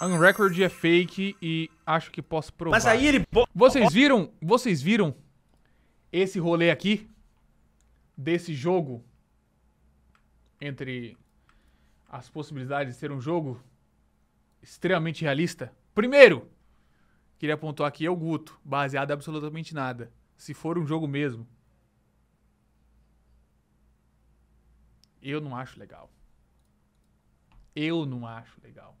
Unrecord é fake e acho que posso provar. Mas aí ele. Vocês viram? Vocês viram esse rolê aqui? Desse jogo? Entre as possibilidades de ser um jogo extremamente realista? Primeiro, queria pontuar aqui é o Guto, baseado em absolutamente nada. Se for um jogo mesmo. Eu não acho legal. Eu não acho legal.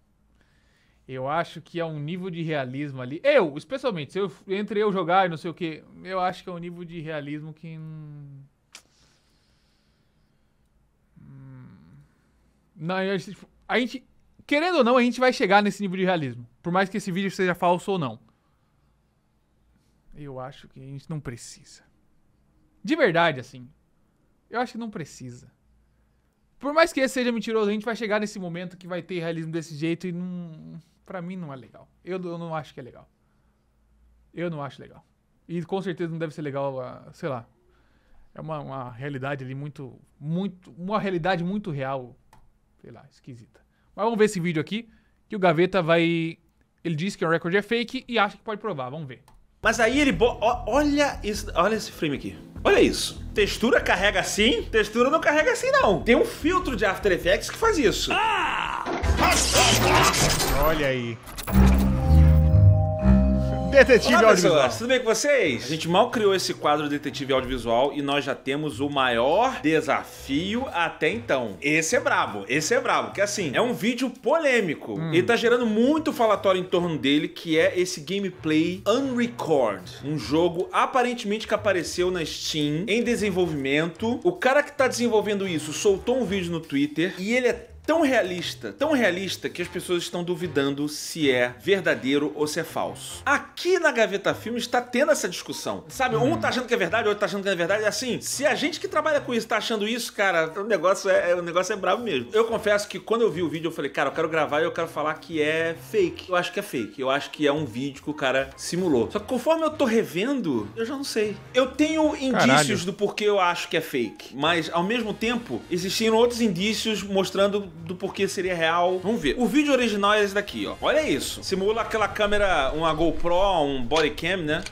Eu acho que é um nível de realismo ali. Eu, especialmente, se eu, entre eu jogar e não sei o que, eu acho que é um nível de realismo que. Não, hum, a gente, tipo, a gente. Querendo ou não, a gente vai chegar nesse nível de realismo. Por mais que esse vídeo seja falso ou não. Eu acho que a gente não precisa. De verdade, assim. Eu acho que não precisa. Por mais que esse seja mentiroso, a gente vai chegar nesse momento que vai ter realismo desse jeito e não. Pra mim não é legal. Eu, eu não acho que é legal. Eu não acho legal. E com certeza não deve ser legal, uh, sei lá. É uma, uma realidade ali muito. muito Uma realidade muito real. Sei lá, esquisita. Mas vamos ver esse vídeo aqui, que o Gaveta vai. Ele diz que o recorde é fake e acha que pode provar. Vamos ver. Mas aí ele. Olha, esse... Olha esse frame aqui. Olha isso. Textura carrega assim, textura não carrega assim, não. Tem um filtro de After Effects que faz isso. Ah! Olha aí. Detetive Olá, Audiovisual. Pessoas, tudo bem com vocês? A gente mal criou esse quadro Detetive Audiovisual e nós já temos o maior desafio até então. Esse é brabo, esse é brabo, que assim, é um vídeo polêmico. Hum. Ele tá gerando muito falatório em torno dele, que é esse gameplay Unrecord, um jogo aparentemente que apareceu na Steam em desenvolvimento. O cara que tá desenvolvendo isso soltou um vídeo no Twitter e ele é tão realista, tão realista que as pessoas estão duvidando se é verdadeiro ou se é falso. Aqui na Gaveta Filmes está tendo essa discussão. Sabe, um tá achando que é verdade, outro tá achando que não é verdade. É assim, se a gente que trabalha com isso tá achando isso, cara, o negócio é, o negócio é bravo mesmo. Eu confesso que quando eu vi o vídeo, eu falei, cara, eu quero gravar e eu quero falar que é fake. Eu acho que é fake. Eu acho que é um vídeo que o cara simulou. Só que conforme eu tô revendo, eu já não sei. Eu tenho indícios Caralho. do porquê eu acho que é fake. Mas, ao mesmo tempo, existiram outros indícios mostrando do porquê seria real. Vamos ver. O vídeo original é esse daqui, ó. Olha isso. Simula aquela câmera, uma GoPro, um body cam, né?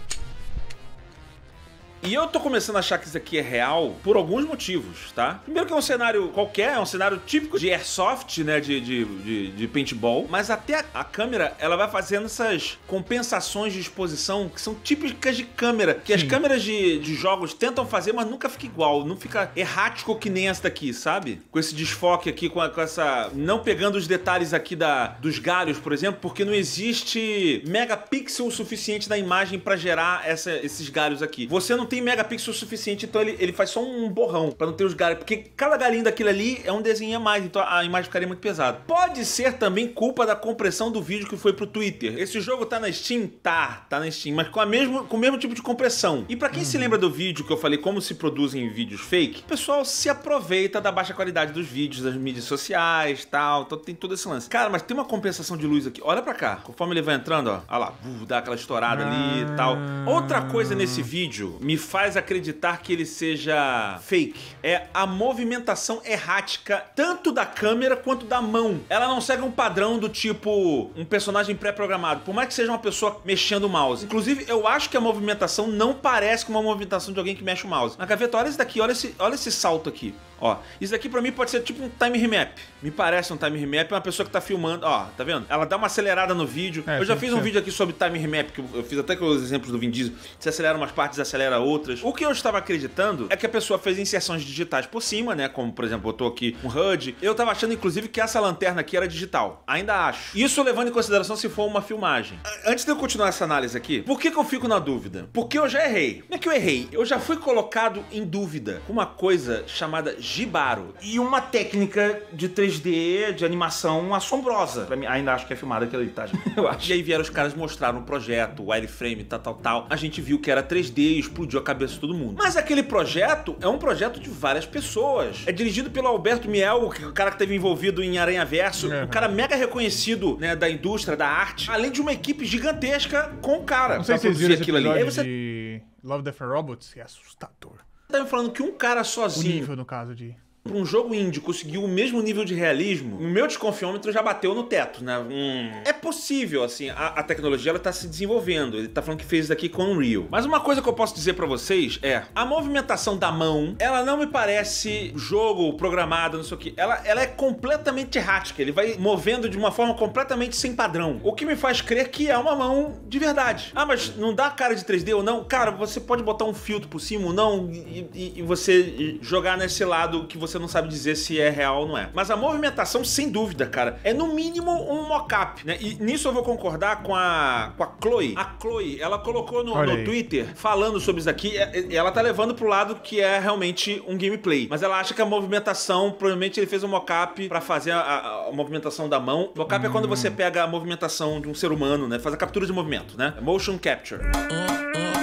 E eu tô começando a achar que isso aqui é real por alguns motivos, tá? Primeiro que é um cenário qualquer, é um cenário típico de airsoft, né? De, de, de, de paintball. Mas até a, a, câmera, ela vai fazendo essas compensações de exposição que são típicas de câmera. Que Sim. as câmeras de, de jogos tentam fazer, mas nunca fica igual. Não fica errático que nem essa daqui, sabe? Com esse desfoque aqui, com, a, com essa... Não pegando os detalhes aqui da, dos galhos, por exemplo, porque não existe megapixel suficiente na imagem para gerar essa, esses galhos aqui. Você não tem tem megapixel suficiente, então ele, ele faz só um borrão para não ter os galhos. Porque cada galinho daquilo ali é um desenho a mais, então a imagem ficaria muito pesada. Pode ser também culpa da compressão do vídeo que foi pro Twitter. Esse jogo tá na Steam? Tá, tá na Steam, mas com, a mesmo, com o mesmo tipo de compressão. E para quem uhum. se lembra do vídeo que eu falei como se produzem vídeos fake, o pessoal se aproveita da baixa qualidade dos vídeos, das mídias sociais, tal, então tem todo esse lance. Cara, mas tem uma compensação de luz aqui. Olha para cá, conforme ele vai entrando, ó, olha lá, uh, dá aquela estourada ali e tal. Outra coisa nesse vídeo me faz acreditar que ele seja fake é a movimentação errática tanto da câmera quanto da mão. Ela não segue um padrão do tipo um personagem pré-programado, por mais que seja uma pessoa mexendo o mouse. Inclusive, eu acho que a movimentação não parece com uma movimentação de alguém que mexe o mouse. Na gaveta, olha isso daqui, olha esse, olha esse salto aqui. Ó, isso aqui pra mim pode ser tipo um time remap. Me parece um time remap, é uma pessoa que tá filmando, ó, tá vendo? Ela dá uma acelerada no vídeo. É, eu já fiz um ser. vídeo aqui sobre time remap, que eu fiz até com os exemplos do Vin Diesel. Você acelera umas partes, acelera outras. O que eu estava acreditando é que a pessoa fez inserções digitais por cima, né? Como, por exemplo, botou aqui um HUD. Eu tava achando, inclusive, que essa lanterna aqui era digital. Ainda acho. Isso levando em consideração se for uma filmagem. Antes de eu continuar essa análise aqui, por que, que eu fico na dúvida? Porque eu já errei. como é que eu errei. Eu já fui colocado em dúvida com uma coisa chamada Jibaro. E uma técnica de 3D, de animação assombrosa. Pra mim, ainda acho que é filmada aquilo ali, tá? Eu acho. E aí vieram os caras mostraram o projeto, o wireframe, tal, tal, tal. A gente viu que era 3D e explodiu a cabeça de todo mundo. Mas aquele projeto é um projeto de várias pessoas. É dirigido pelo Alberto Miel, o cara que teve envolvido em Aranha Verso. Uhum. Um cara mega reconhecido, né, da indústria, da arte. Além de uma equipe gigantesca com o cara. Não sei se vocês aquilo ali. Aí você... de Love, Death and Robots. É assustador tá me falando que um cara sozinho. O nível, no caso de para um jogo indie conseguir o mesmo nível de realismo, o meu desconfiômetro já bateu no teto, né? Hum. É possível, assim, a, a tecnologia ela tá se desenvolvendo. Ele tá falando que fez isso aqui com Unreal. Mas uma coisa que eu posso dizer para vocês é, a movimentação da mão, ela não me parece jogo programado, não sei o que. Ela, ela é completamente errática, ele vai movendo de uma forma completamente sem padrão. O que me faz crer que é uma mão de verdade. Ah, mas não dá cara de 3D ou não? Cara, você pode botar um filtro por cima ou não e, e, e você jogar nesse lado que você você não sabe dizer se é real ou não é. Mas a movimentação, sem dúvida, cara, é no mínimo um mock-up, né? E nisso eu vou concordar com a, com a Chloe. A Chloe, ela colocou no, no Twitter falando sobre isso aqui. É, é, ela tá levando pro lado que é realmente um gameplay. Mas ela acha que a movimentação, provavelmente ele fez um mock-up pra fazer a, a, a, movimentação da mão. Mock-up hum. é quando hum. você pega a movimentação de um ser humano, né? Faz a captura de movimento, né? Motion capture. Hum, hum.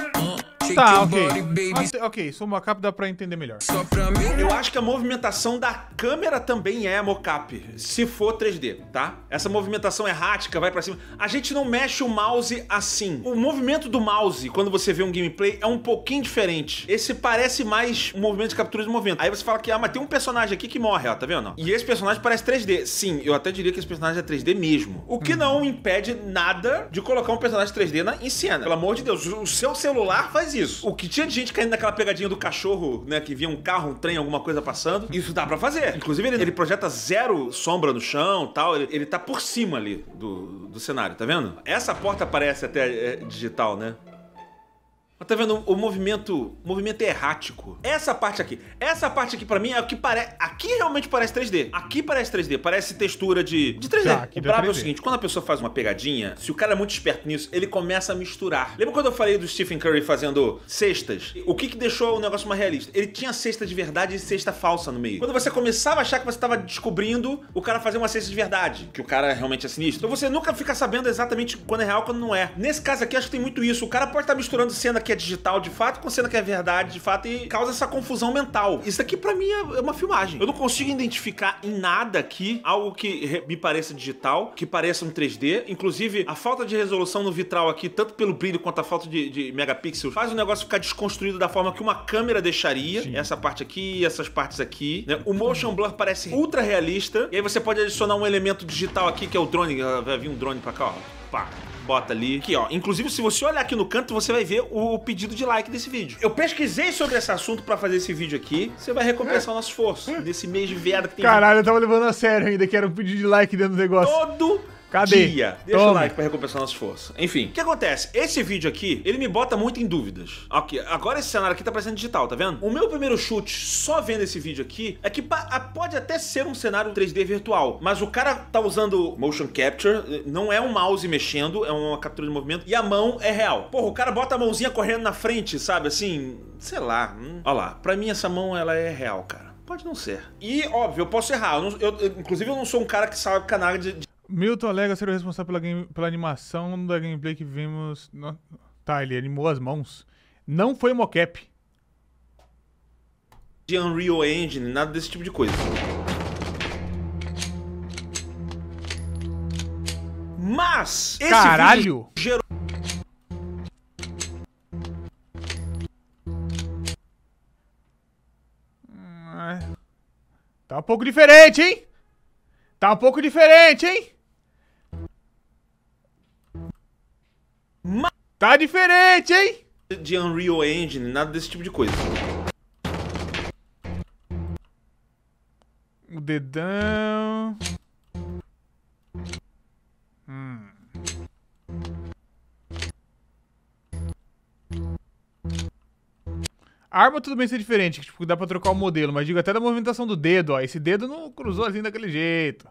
Então tá, ok. Ah, ok, sou mocap, dá pra entender melhor. Eu acho que a movimentação da câmera também é mocap, se for 3D, tá? Essa movimentação errática, vai pra cima. A gente não mexe o mouse assim. O movimento do mouse, quando você vê um gameplay, é um pouquinho diferente. Esse parece mais um movimento de captura de movimento. Aí você fala que, ah, mas tem um personagem aqui que morre, ó, tá vendo? E esse personagem parece 3D. Sim, eu até diria que esse personagem é 3D mesmo. O que não impede nada de colocar um personagem 3D na, em cena. Pelo amor de Deus, o seu celular faz isso isso. O que tinha de gente caindo naquela pegadinha do cachorro, né? Que via um carro, um trem, alguma coisa passando. Isso dá para fazer. Inclusive, ele, ele, projeta zero sombra no chão tal. Ele, ele tá por cima ali do, do cenário, tá vendo? Essa porta parece até é, digital, né? Mas tá vendo o movimento, movimento é errático. Essa parte aqui, essa parte aqui para mim é o que parece, aqui realmente parece 3D. Aqui parece 3D, parece textura de, de 3D. Tá, o é o seguinte, quando a pessoa faz uma pegadinha, se o cara é muito esperto nisso, ele começa a misturar. Lembra quando eu falei do Stephen Curry fazendo cestas? O que que deixou o negócio mais realista? Ele tinha cesta de verdade e cesta falsa no meio. Quando você começava a achar que você tava descobrindo, o cara fazer uma cesta de verdade, que o cara é realmente é sinistro. Então você nunca fica sabendo exatamente quando é real, quando não é. Nesse caso aqui, acho que tem muito isso. O cara pode estar tá misturando cena que que é digital de fato com cena que é verdade de fato e causa essa confusão mental. Isso aqui para mim é, é uma filmagem. Eu não consigo identificar em nada aqui algo que me pareça digital, que pareça um 3D. Inclusive, a falta de resolução no vitral aqui, tanto pelo brilho quanto a falta de, de megapixels, faz o negócio ficar desconstruído da forma que uma câmera deixaria. Sim. Essa parte aqui, essas partes aqui. Né? O motion blur parece ultra realista. E aí você pode adicionar um elemento digital aqui, que é o drone. Ah, vai vir um drone pra cá, ó. Pá bota ali. Aqui, ó. Inclusive, se você olhar aqui no canto, você vai ver o pedido de like desse vídeo. Eu pesquisei sobre esse assunto para fazer esse vídeo aqui. Você vai recompensar o nosso esforço hum. nesse mês de merda que tem. Caralho, eu tava levando a sério ainda que era um pedido de like dentro do negócio. Todo Cadê? Dia. Deixa o like pra recompensar nosso esforço. Enfim, o que acontece? Esse vídeo aqui, ele me bota muito em dúvidas. Ok, agora esse cenário aqui tá parecendo digital, tá vendo? O meu primeiro chute, só vendo esse vídeo aqui, é que pode até ser um cenário 3D virtual, mas o cara tá usando motion capture, não é um mouse mexendo, é uma captura de movimento, e a mão é real. Porra, o cara bota a mãozinha correndo na frente, sabe? Assim, sei lá. Hum. Olha lá, pra mim essa mão, ela é real, cara. Pode não ser. E, óbvio, eu posso errar. Eu não, eu, inclusive, eu não sou um cara que sabe canal de, de Milton alega ser o responsável pela, game, pela animação da gameplay que vimos. No... Tá, ele animou as mãos. Não foi mocap. De Unreal Engine, nada desse tipo de coisa. Mas. Esse Caralho! Gerou... Tá um pouco diferente, hein? Tá um pouco diferente, hein? Tá diferente, hein? De Unreal Engine, nada desse tipo de coisa. O dedão. Hum. A arma tudo bem ser diferente, que tipo, dá pra trocar o modelo, mas digo até da movimentação do dedo, ó. Esse dedo não cruzou assim daquele jeito.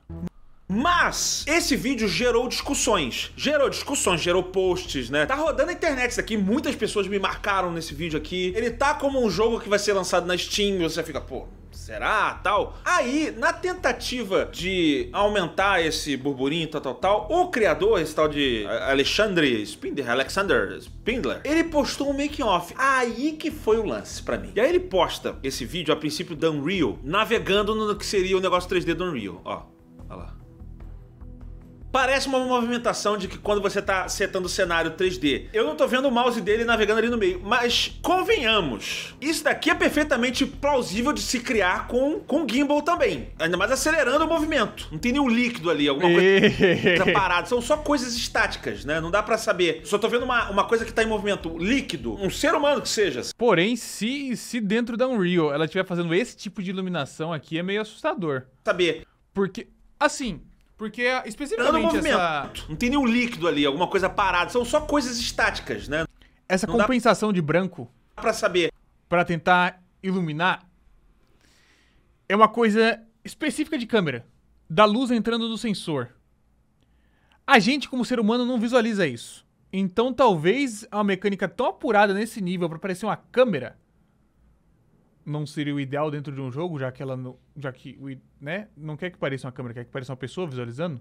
Mas esse vídeo gerou discussões. Gerou discussões, gerou posts, né? Tá rodando a internet isso aqui, muitas pessoas me marcaram nesse vídeo aqui. Ele tá como um jogo que vai ser lançado na Steam, você fica, pô, será, tal. Aí, na tentativa de aumentar esse burburinho, tal, tal, tal, o criador, esse tal de Alexandre Spindler, Alexander Spindler, ele postou um making-off. Aí que foi o lance para mim. E aí ele posta esse vídeo, a princípio, do Unreal, navegando no que seria o negócio 3D do Unreal, ó. Olha lá. Parece uma movimentação de que quando você tá setando o cenário 3D. Eu não tô vendo o mouse dele navegando ali no meio, mas convenhamos. Isso daqui é perfeitamente plausível de se criar com, com gimbal também. Ainda mais acelerando o movimento. Não tem nenhum líquido ali, alguma coisa parada. São só coisas estáticas, né? Não dá para saber. Só tô vendo uma, uma coisa que tá em movimento líquido, um ser humano que seja. Porém, se, se dentro da Unreal ela estiver fazendo esse tipo de iluminação aqui, é meio assustador. Saber. Porque, assim, porque tá especificamente essa... Não tem nenhum líquido ali, alguma coisa parada. São só coisas estáticas, né? Essa não compensação dá... de branco... para saber. para tentar iluminar... É uma coisa específica de câmera. Da luz entrando no sensor. A gente, como ser humano, não visualiza isso. Então, talvez é a mecânica tão apurada nesse nível para parecer uma câmera não seria o ideal dentro de um jogo, já que ela não, já que né, não quer que pareça uma câmera, quer que pareça uma pessoa visualizando?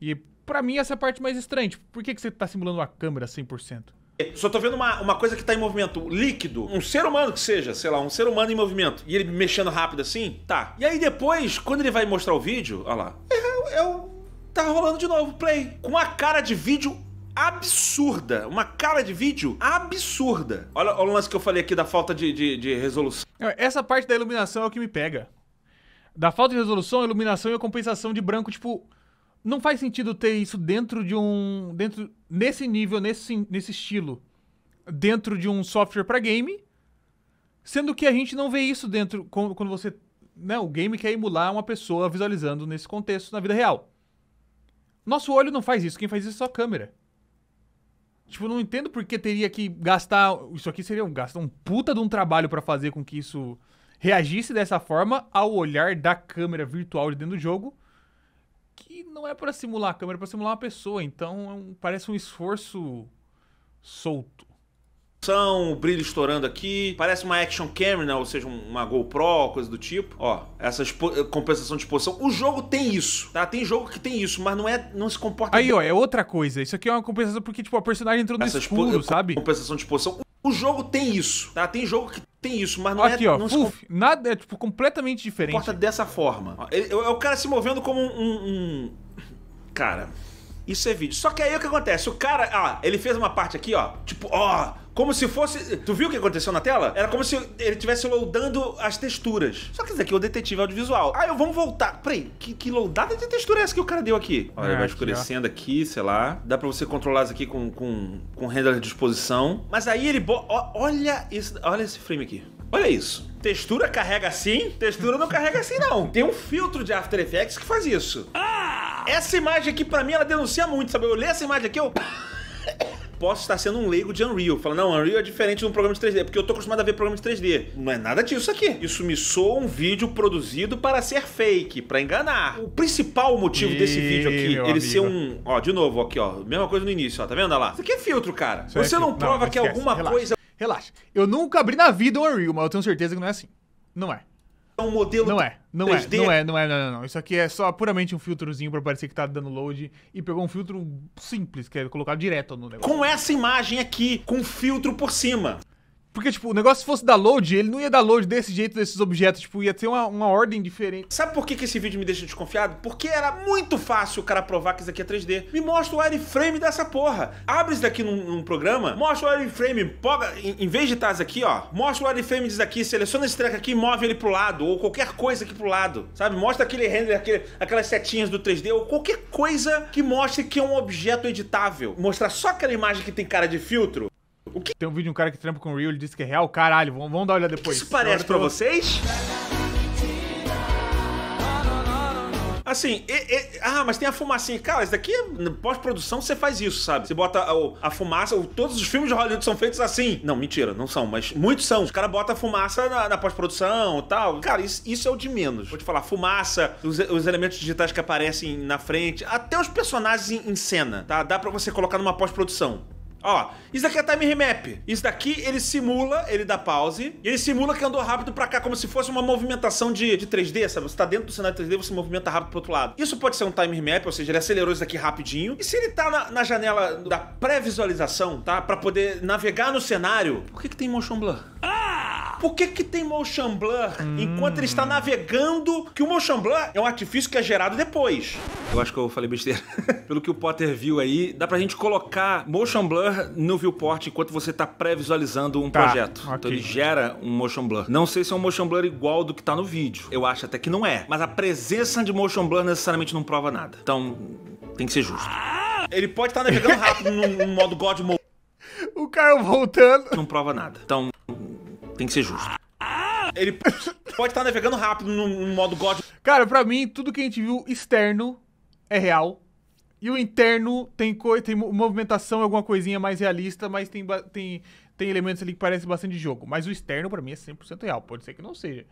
E para mim essa é a parte mais estranha, tipo, por que, que você tá simulando uma câmera 100%? É, só tô vendo uma, uma coisa que tá em movimento líquido. Um ser humano que seja, sei lá, um ser humano em movimento. E ele mexendo rápido assim, tá. E aí depois, quando ele vai mostrar o vídeo, olha lá. É, é, tá rolando de novo, play. Com a cara de vídeo absurda, uma cara de vídeo absurda. Olha, olha o lance que eu falei aqui da falta de, de, de resolução. Essa parte da iluminação é o que me pega. Da falta de resolução, iluminação e a compensação de branco, tipo, não faz sentido ter isso dentro de um. dentro Nesse nível, nesse, nesse estilo. Dentro de um software para game. Sendo que a gente não vê isso dentro. Quando você. Né, o game quer emular uma pessoa visualizando nesse contexto na vida real. Nosso olho não faz isso, quem faz isso é só a câmera. Tipo, não entendo porque teria que gastar. Isso aqui seria um gasto, um puta de um trabalho para fazer com que isso reagisse dessa forma ao olhar da câmera virtual de dentro do jogo, que não é para simular a câmera, é para simular uma pessoa. Então, é um, parece um esforço solto o brilho estourando aqui. Parece uma action camera, né? ou seja, uma GoPro, coisa do tipo. Ó, essa eh, compensação de exposição. O jogo tem isso, tá? Tem jogo que tem isso, mas não é, não se comporta... Aí, bem. ó, é outra coisa. Isso aqui é uma compensação porque, tipo, a personagem entrou no essa escuro, eh, sabe? Compensação de exposição. O jogo tem isso, tá? Tem jogo que tem isso, mas não Aqui, é... Aqui, ó, puf, nada, é, tipo, completamente diferente. Porta dessa forma. É, é, o cara se movendo como um... um... Cara... Isso é vídeo. Só que aí o que acontece? O cara, ah, ele fez uma parte aqui, ó. Tipo, ó, como se fosse. Tu viu o que aconteceu na tela? Era como se ele estivesse loadando as texturas. Só que isso aqui é o detetive audiovisual. Ah, eu vamos voltar. Peraí, que, que loadada de textura é essa que o cara deu aqui? Olha, é, vai escurecendo aqui, sei lá. Dá pra você controlar isso aqui com, com, com render de exposição. Mas aí ele. Bo... Olha, esse, olha esse frame aqui. Olha isso. Textura carrega assim? Textura não carrega assim, não. Tem um filtro de After Effects que faz isso. Ah! Essa imagem aqui, pra mim, ela denuncia muito, sabe? Eu olhei essa imagem aqui, eu posso estar sendo um leigo de Unreal. Fala, não, Unreal é diferente de um programa de 3D, porque eu tô acostumado a ver programa de 3D. Não é nada disso aqui. Isso me soa um vídeo produzido para ser fake, para enganar. O principal motivo Ih, desse vídeo aqui, ele amigo. ser um. Ó, de novo, aqui, ó. Mesma coisa no início, ó. Tá vendo? Olha lá. Isso aqui é filtro, cara. Isso é Você é não prova não, que esquece. alguma Relaxa. coisa. Relaxa. Eu nunca abri na vida o Unreal, mas eu tenho certeza que não é assim. Não é um modelo. Não é, não 3D. é, não é, não é, não, não, não. Isso aqui é só puramente um filtrozinho pra parecer que tá dando load e pegou um filtro simples, que é colocar direto no negócio. Com essa imagem aqui, com filtro por cima. Porque, tipo, o negócio se fosse download ele não ia dar load desse jeito desses objetos. Tipo, ia ter uma, uma ordem diferente. Sabe por que, que esse vídeo me deixa desconfiado? Porque era muito fácil o cara provar que isso aqui é 3D. Me mostra o wireframe dessa porra. Abre isso daqui num, num programa, mostra o wireframe, poga, em, em, vez de estar tá aqui, ó, mostra o wireframe disso aqui, seleciona esse treco aqui e move ele pro lado, ou qualquer coisa aqui pro lado, sabe? Mostra aquele render, aquele, aquelas setinhas do 3D, ou qualquer coisa que mostre que é um objeto editável. Mostrar só aquela imagem que tem cara de filtro o que? Tem um vídeo de um cara que trampa com o real ele disse que é real. Caralho, vamos, vamos dar uma olhada depois. Isso parece pra vocês? Assim, e, e, ah, mas tem a fumacinha. Cara, isso daqui, pós-produção, você faz isso, sabe? Você bota a, a fumaça, todos os filmes de Hollywood são feitos assim. Não, mentira, não são, mas muitos são. Os caras botam a fumaça na, na pós-produção e tal. Cara, isso, isso, é o de menos. Vou te falar, fumaça, os, os, elementos digitais que aparecem na frente, até os personagens em, em cena, tá? Dá pra você colocar numa pós-produção. Ó, isso daqui é time remap. Isso daqui ele simula, ele dá pause, e ele simula que andou rápido pra cá, como se fosse uma movimentação de, de 3D, sabe? Você tá dentro do cenário 3D, você movimenta rápido pro outro lado. Isso pode ser um time remap, ou seja, ele acelerou isso daqui rapidinho. E se ele tá na, na janela da pré-visualização, tá? Pra poder navegar no cenário, por que que tem motion blur? Ah! por que, que tem motion blur hum. enquanto ele está navegando? Que o motion blur é um artifício que é gerado depois. Eu acho que eu falei besteira. Pelo que o Potter viu aí, dá pra gente colocar motion blur no viewport enquanto você tá pré-visualizando um tá, projeto. Então, okay. Então ele gera um motion blur. Não sei se é um motion blur igual do que tá no vídeo. Eu acho até que não é. Mas a presença de motion blur necessariamente não prova nada. Então, tem que ser justo. Ele pode estar tá navegando rápido num, no modo God Mode. O cara voltando. Não prova nada. Então, tem que ser justo. Ele pode estar navegando rápido no modo God. Cara, pra mim, tudo que a gente viu externo é real. E o interno tem, tem movimentação, alguma coisinha mais realista, mas tem, tem, tem elementos ali que parecem bastante jogo. Mas o externo, para mim, é 100% real. Pode ser que não seja.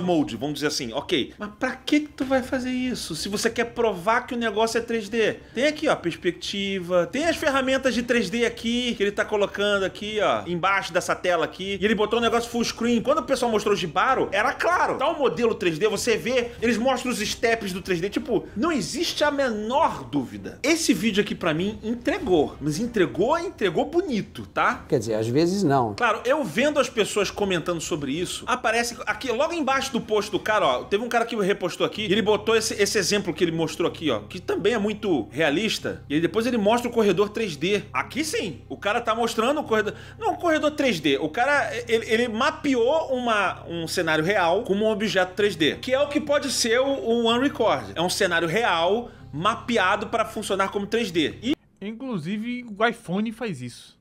Mode, vamos dizer assim, ok, mas pra que, que tu vai fazer isso? Se você quer provar que o negócio é 3D, tem aqui, ó, perspectiva, tem as ferramentas de 3D aqui, que ele tá colocando aqui, ó, embaixo dessa tela aqui, e ele botou um negócio full screen. Quando o pessoal mostrou o Gibaro, era claro, tá o um modelo 3D, você vê, eles mostram os steps do 3D, tipo, não existe a menor dúvida. Esse vídeo aqui pra mim entregou, mas entregou, entregou bonito, tá? Quer dizer, às vezes não. Claro, eu vendo as pessoas comentando sobre isso, aparece aqui logo embaixo embaixo do post do cara, ó, teve um cara que repostou aqui, e ele botou esse, esse exemplo que ele mostrou aqui, ó, que também é muito realista. E depois ele mostra o corredor 3D. Aqui sim, o cara tá mostrando o corredor. Não, o corredor 3D. O cara, ele, ele mapeou uma, um cenário real como um objeto 3D, que é o que pode ser o, o One Record. É um cenário real mapeado para funcionar como 3D. E... Inclusive, o iPhone faz isso.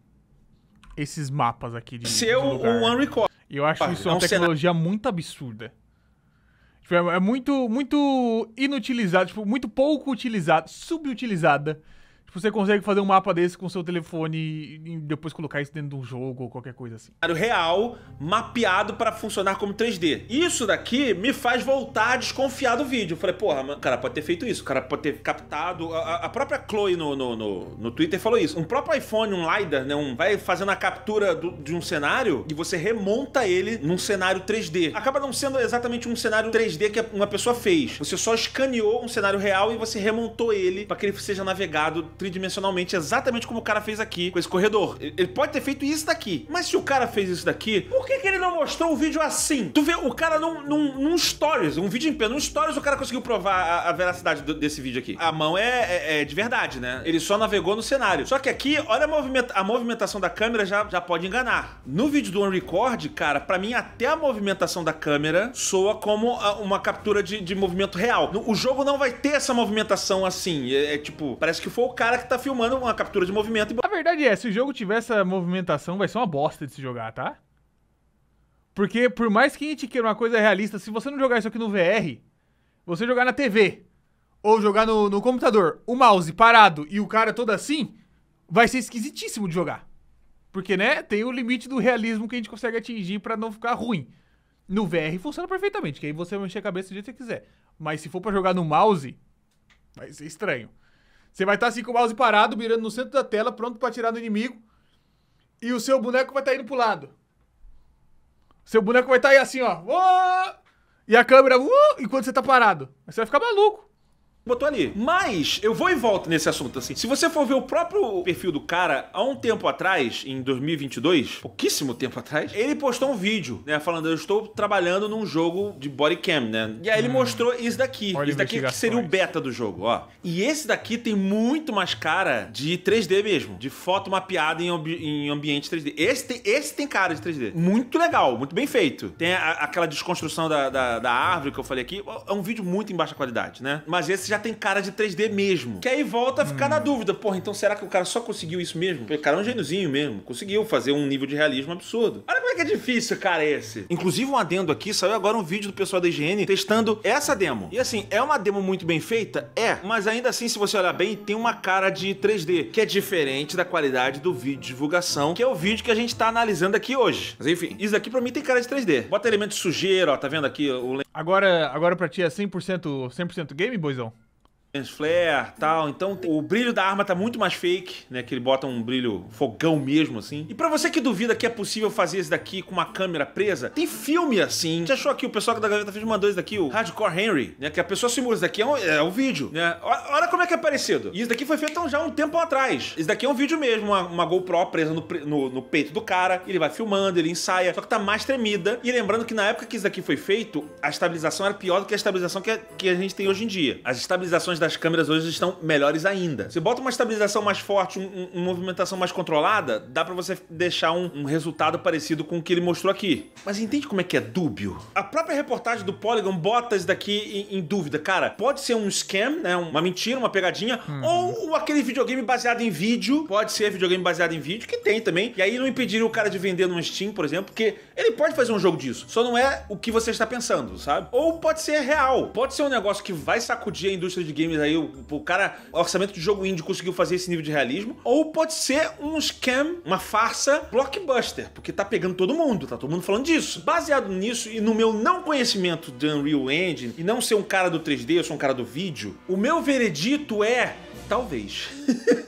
Esses mapas aqui de. Seu One Record eu acho Pá, isso é uma tecnologia muito absurda. Tipo, é, é muito, muito inutilizada, tipo, muito pouco utilizada, subutilizada Tipo, você consegue fazer um mapa desse com seu telefone e depois colocar isso dentro de um jogo ou qualquer coisa assim. Real, mapeado para funcionar como 3D. Isso daqui me faz voltar a desconfiar do vídeo. Eu falei, porra, o cara pode ter feito isso, o cara pode ter captado. A, a própria Chloe no, no, no, no, Twitter falou isso. Um próprio iPhone, um LiDAR, né? Um, vai fazendo a captura do, de um cenário e você remonta ele num cenário 3D. Acaba não sendo exatamente um cenário 3D que uma pessoa fez. Você só escaneou um cenário real e você remontou ele para que ele seja navegado tridimensionalmente, exatamente como o cara fez aqui com esse corredor. Ele pode ter feito isso daqui. Mas se o cara fez isso daqui, por que, que ele não mostrou o vídeo assim? Tu vê, o cara num, num, num stories, um vídeo em pé, num stories, o cara conseguiu provar a, a veracidade do, desse vídeo aqui. A mão é, é, é, de verdade, né? Ele só navegou no cenário. Só que aqui, olha a, movimenta a movimentação da câmera já, já pode enganar. No vídeo do One cara, para mim até a movimentação da câmera soa como ah, uma captura de, de movimento real. O jogo não vai ter essa movimentação assim. É, é tipo, parece que foi o cara cara que tá filmando uma captura de movimento. E... A verdade é, se o jogo tiver essa movimentação, vai ser uma bosta de se jogar, tá? Porque por mais que a gente queira uma coisa realista, se você não jogar isso aqui no VR, você jogar na TV ou jogar no, no computador, o mouse parado e o cara todo assim, vai ser esquisitíssimo de jogar. Porque, né, tem o limite do realismo que a gente consegue atingir para não ficar ruim. No VR funciona perfeitamente, que aí você vai mexer a cabeça do jeito que você quiser. Mas se for para jogar no mouse, vai ser estranho. Você vai estar assim com o mouse parado, mirando no centro da tela, pronto para atirar no inimigo. E o seu boneco vai estar tá indo pro lado. Seu boneco vai estar tá aí assim, ó. E a câmera, uh! enquanto você tá parado. Você vai ficar maluco botou ali. Mas eu vou e volto nesse assunto assim. Se você for ver o próprio perfil do cara há um tempo atrás, em 2022, pouquíssimo tempo atrás, ele postou um vídeo, né, falando eu estou trabalhando num jogo de body cam, né? E aí ele hum. mostrou isso daqui, Olha isso daqui que seria o beta do jogo, ó. E esse daqui tem muito mais cara de 3D mesmo, de foto mapeada em, em ambiente 3D. Esse tem, esse tem cara de 3D. Muito legal, muito bem feito. Tem a, aquela desconstrução da, da, da árvore que eu falei aqui, é um vídeo muito em baixa qualidade, né? Mas esse já tem cara de 3D mesmo. Que aí volta a ficar hum. na dúvida. Porra, então será que o cara só conseguiu isso mesmo? Porque o cara é um gêniozinho mesmo. Conseguiu fazer um nível de realismo absurdo. Olha como é que é difícil, cara, esse. Inclusive, um adendo aqui, saiu agora um vídeo do pessoal da IGN testando essa demo. E assim, é uma demo muito bem feita? É. Mas ainda assim, se você olhar bem, tem uma cara de 3D, que é diferente da qualidade do vídeo de divulgação, que é o vídeo que a gente tá analisando aqui hoje. Mas enfim, isso daqui pra mim tem cara de 3D. Bota elemento sujeiro ó, tá vendo aqui o... Agora, agora pra ti é 100%, 100 game, boizão? flare, tal. Então o brilho da arma tá muito mais fake, né? Que ele bota um brilho fogão mesmo, assim. E para você que duvida que é possível fazer isso daqui com uma câmera presa, tem filme assim. Você achou aqui, o pessoal da Gaveta fez uma isso daqui, o Hardcore Henry, né? Que a pessoa simula isso daqui, é um, é um vídeo, né? Olha como é que é parecido. E isso daqui foi feito já um tempo atrás. Isso daqui é um vídeo mesmo, uma, uma GoPro presa no, no, no, peito do cara. Ele vai filmando, ele ensaia, só que tá mais tremida. E lembrando que na época que isso daqui foi feito, a estabilização era pior do que a estabilização que a, que a gente tem hoje em dia. As estabilizações das câmeras hoje estão melhores ainda. Se bota uma estabilização mais forte, um, uma movimentação mais controlada, dá para você deixar um, um, resultado parecido com o que ele mostrou aqui. Mas entende como é que é dúbio? A própria reportagem do Polygon bota isso daqui em, em dúvida. Cara, pode ser um scam, né? Uma mentira, uma pegadinha, uhum. ou aquele videogame baseado em vídeo. Pode ser videogame baseado em vídeo, que tem também. E aí não impediria o cara de vender no Steam, por exemplo, porque ele pode fazer um jogo disso. Só não é o que você está pensando, sabe? Ou pode ser real. Pode ser um negócio que vai sacudir a indústria de games filmes aí, o, o cara, o orçamento de jogo indie conseguiu fazer esse nível de realismo, ou pode ser um scam, uma farsa blockbuster, porque tá pegando todo mundo, tá todo mundo falando disso. Baseado nisso e no meu não conhecimento de Unreal Engine e não ser um cara do 3D, eu sou um cara do vídeo, o meu veredito é talvez.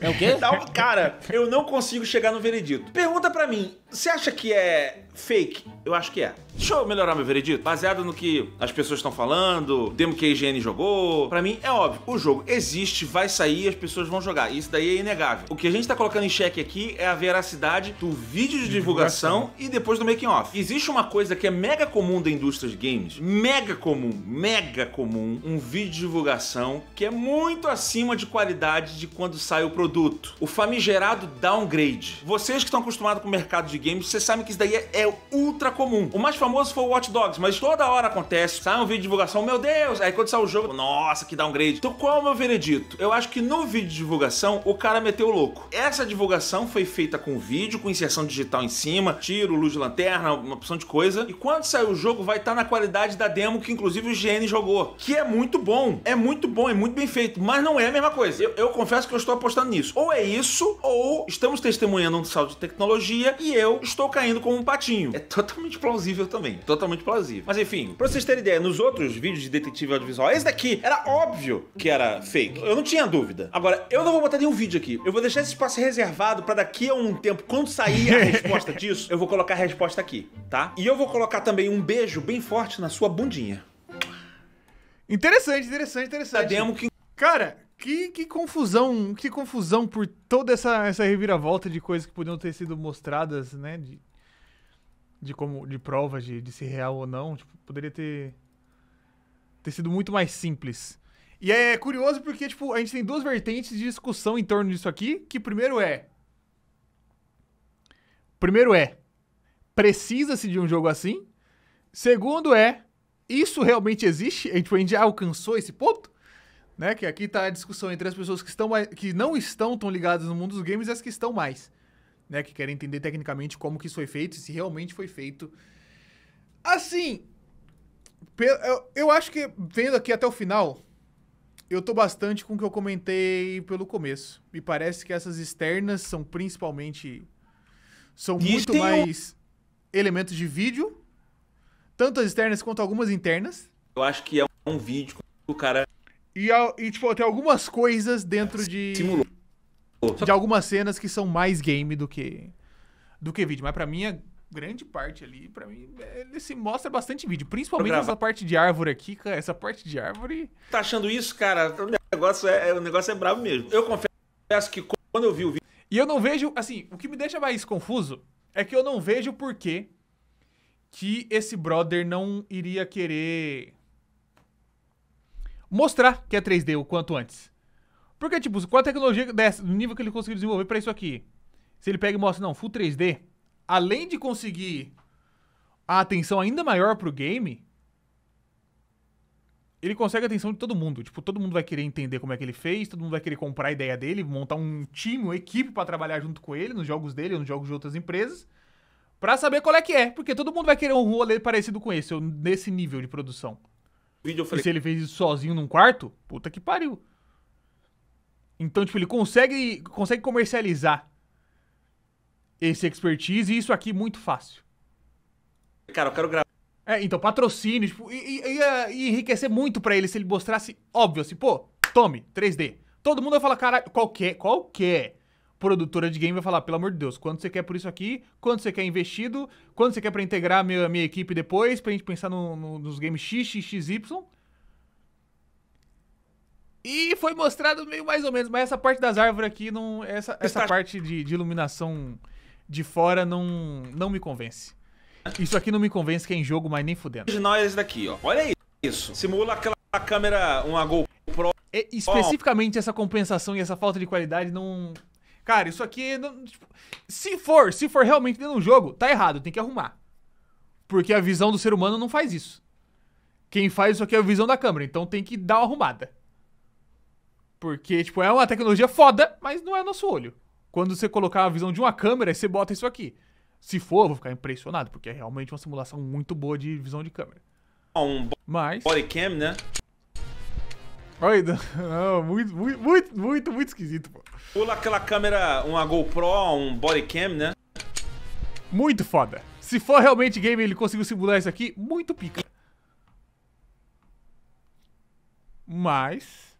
É o quê? Tal, cara, eu não consigo chegar no veredito. Pergunta para mim, você acha que é fake? Eu acho que é. Deixa eu melhorar meu veredito. Baseado no que as pessoas estão falando, demo que a IGN jogou. Para mim é óbvio. O jogo existe, vai sair, as pessoas vão jogar. Isso daí é inegável. O que a gente tá colocando em xeque aqui é a veracidade do vídeo de divulgação, divulgação. e depois do making off. Existe uma coisa que é mega comum da indústria de games, mega comum, mega comum, um vídeo de divulgação que é muito acima de qualidade de quando sai o produto. O famigerado downgrade. Vocês que estão acostumados com o mercado de games, vocês sabem que isso daí é, é ultra comum. O mais famoso foi o Watch Dogs, mas toda hora acontece. Sai um vídeo de divulgação, meu Deus! Aí quando sai o jogo, nossa, que downgrade. Então qual é o meu veredito? Eu acho que no vídeo de divulgação, o cara meteu o louco. Essa divulgação foi feita com vídeo, com inserção digital em cima, tiro, luz de lanterna, uma opção de coisa. E quando sair o jogo, vai estar tá na qualidade da demo que inclusive o GN jogou. Que é muito bom. É muito bom, é muito bem feito. Mas não é a mesma coisa. Eu, eu confesso que eu estou apostando nisso. Ou é isso, ou estamos testemunhando um salto de tecnologia e eu eu estou caindo como um patinho. É totalmente plausível também. Totalmente plausível. Mas enfim, pra vocês terem ideia, nos outros vídeos de detetive audiovisual, esse daqui era óbvio que era fake. Eu não tinha dúvida. Agora, eu não vou botar nenhum vídeo aqui. Eu vou deixar esse espaço reservado pra daqui a um tempo, quando sair a resposta disso, eu vou colocar a resposta aqui, tá? E eu vou colocar também um beijo bem forte na sua bundinha. Interessante, interessante, interessante. A tá demo que... Cara, que, que confusão, que confusão por toda essa, essa reviravolta de coisas que podiam ter sido mostradas, né? De, de como de provas de, de real ou não. Tipo, poderia ter, ter sido muito mais simples. E é curioso porque, tipo, a gente tem duas vertentes de discussão em torno disso aqui, que primeiro é... Primeiro é, precisa-se de um jogo assim? Segundo é, isso realmente existe? A gente, a gente já alcançou esse ponto? Né? Que aqui está a discussão entre as pessoas que, estão que não estão tão ligadas no mundo dos games e as que estão mais. Né? Que querem entender tecnicamente como que isso foi feito e se realmente foi feito. Assim, eu, eu acho que vendo aqui até o final, eu tô bastante com o que eu comentei pelo começo. Me parece que essas externas são principalmente. São e muito mais um... elementos de vídeo. Tanto as externas quanto algumas internas. Eu acho que é um vídeo que o cara e, e, tipo, tem algumas coisas dentro é, de. Simulou. De algumas cenas que são mais game do que. Do que vídeo. Mas pra mim, a grande parte ali, pra mim, ele se mostra bastante vídeo. Principalmente essa parte de árvore aqui, cara. Essa parte de árvore. Tá achando isso, cara? O negócio é, o negócio é bravo mesmo. Eu confesso que quando eu vi o vídeo. E eu não vejo. Assim, o que me deixa mais confuso é que eu não vejo por que esse brother não iria querer mostrar que é 3D o quanto antes. Porque, tipo, com a tecnologia dessa, no nível que ele conseguiu desenvolver para isso aqui, se ele pega e mostra, não, full 3D, além de conseguir a atenção ainda maior pro game, ele consegue a atenção de todo mundo. Tipo, todo mundo vai querer entender como é que ele fez, todo mundo vai querer comprar a ideia dele, montar um time, uma equipe para trabalhar junto com ele nos jogos dele ou nos jogos de outras empresas, para saber qual é que é, porque todo mundo vai querer um rolê parecido com esse, nesse nível de produção vídeo eu falei. E se ele fez isso sozinho num quarto, puta que pariu. Então, tipo, ele consegue, consegue comercializar esse expertise e isso aqui muito fácil. Cara, eu quero gravar. É, então, patrocínio, tipo, ia, enriquecer muito para ele se ele mostrasse, óbvio, assim, pô, tome, 3D. Todo mundo vai falar, caralho, qualquer, é, qualquer é? produtora de game vai falar, pelo amor de Deus, quanto você quer por isso aqui, quanto você quer investido, quanto você quer para integrar a minha, minha equipe depois, pra gente pensar no, no, nos games X, X, X, Y. E foi mostrado meio mais ou menos, mas essa parte das árvores aqui, não, essa, essa tá parte de, de iluminação de fora não, não me convence. Isso aqui não me convence que é em jogo, mas nem fudendo. original é esse daqui, ó. Olha isso. Simula aquela câmera, uma GoPro. E, é, especificamente essa compensação e essa falta de qualidade não, Cara, isso aqui. Tipo, se for, se for realmente dentro do jogo, tá errado, tem que arrumar. Porque a visão do ser humano não faz isso. Quem faz isso aqui é a visão da câmera, então tem que dar uma arrumada. Porque, tipo, é uma tecnologia foda, mas não é o nosso olho. Quando você colocar a visão de uma câmera, você bota isso aqui. Se for, eu vou ficar impressionado, porque é realmente uma simulação muito boa de visão de câmera. Um mas... bodycam, né? Olha, então, não, muito, muito, muito, muito, muito esquisito, pô. Pula aquela câmera, uma GoPro, um bodycam, né? Muito foda. Se for realmente game ele conseguiu simular isso aqui, muito pica. Mas...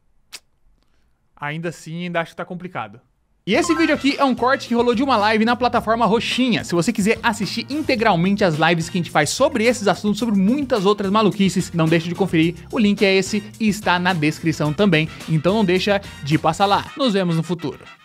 Ainda assim, ainda acho que tá complicado. E esse vídeo aqui é um corte que rolou de uma live na plataforma Roxinha. Se você quiser assistir integralmente as lives que a gente faz sobre esses assuntos, sobre muitas outras maluquices, não deixe de conferir. O link é esse e está na descrição também. Então não deixa de passar lá. Nos vemos no futuro.